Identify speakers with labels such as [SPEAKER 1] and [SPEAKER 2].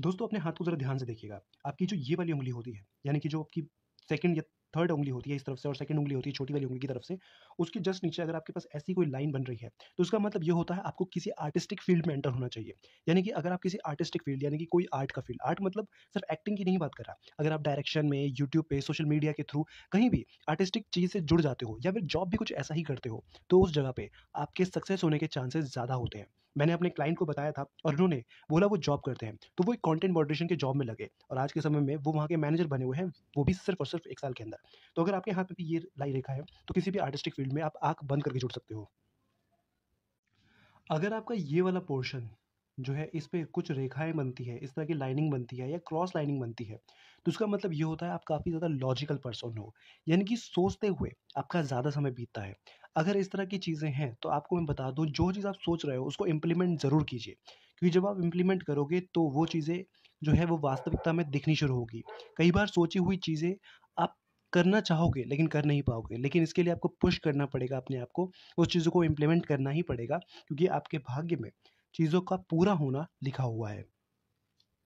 [SPEAKER 1] दोस्तों अपने हाथ को ज़रा ध्यान से देखिएगा आपकी जो ये वाली उंगली होती है यानी कि जो आपकी सेकंड या थर्ड उंगली होती है इस तरफ से और सेकंड उंगली होती है छोटी वाली उंगली की तरफ से उसके जस्ट नीचे अगर आपके पास ऐसी कोई लाइन बन रही है तो उसका मतलब ये होता है आपको किसी आर्टिस्टिक फील्ड में एंटर होना चाहिए यानी कि अगर आप किसी आर्टिस्टिक फील्ड यानी कि कोई आर्ट का फील्ड आर्ट मतलब सिर्फ एक्टिंग की नहीं बात कर रहा अगर आप डायरेक्शन में यूट्यूब पे सोशल मीडिया के थ्रू कहीं भी आर्टिस्टिक चीज़ से जुड़ जाते हो या फिर जॉब भी कुछ ऐसा ही करते हो तो उस जगह पर आपके सक्सेस होने के चांसेस ज़्यादा होते हैं मैंने अपने क्लाइंट को बताया था और उन्होंने बोला वो जॉब करते हैं तो वो एक कॉन्टेंट मॉडरेशन के जॉब में लगे और आज के समय में वो वहाँ के मैनेजर बने हुए हैं वो भी सिर्फ और सिर्फ एक साल के अंदर तो अगर आपके हाथ में भी ये लाई रेखा है तो किसी भी आर्टिस्टिक फील्ड में आप आँख बंद करके जुड़ सकते हो अगर आपका ये वाला पोर्शन जो है इस पर कुछ रेखाएं बनती है इस तरह की लाइनिंग बनती है या क्रॉस लाइनिंग बनती है तो उसका मतलब ये होता है आप काफ़ी ज़्यादा लॉजिकल पर्सन हो यानी कि सोचते हुए आपका ज़्यादा समय बीतता है अगर इस तरह की चीज़ें हैं तो आपको मैं बता दूँ जो चीज़ आप सोच रहे हो उसको इम्प्लीमेंट ज़रूर कीजिए क्योंकि जब आप इम्प्लीमेंट करोगे तो वो चीज़ें जो है वो वास्तविकता में दिखनी शुरू होगी कई बार सोची हुई चीज़ें आप करना चाहोगे लेकिन कर नहीं पाओगे लेकिन इसके लिए आपको पुश करना पड़ेगा अपने आप को उस चीज़ों को इम्प्लीमेंट करना ही पड़ेगा क्योंकि आपके भाग्य में चीज़ों का पूरा होना लिखा हुआ है